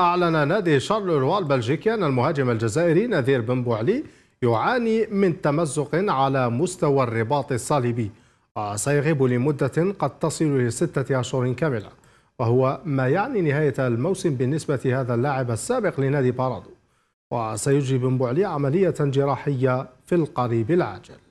أعلن نادي روال البلجيكي أن المهاجم الجزائري نذير بن بوعلي يعاني من تمزق على مستوى الرباط الصليبي وسيغيب لمدة قد تصل لستة أشهر كاملة وهو ما يعني نهاية الموسم بالنسبة هذا اللاعب السابق لنادي بارادو وسيجري بن بوعلي عملية جراحية في القريب العاجل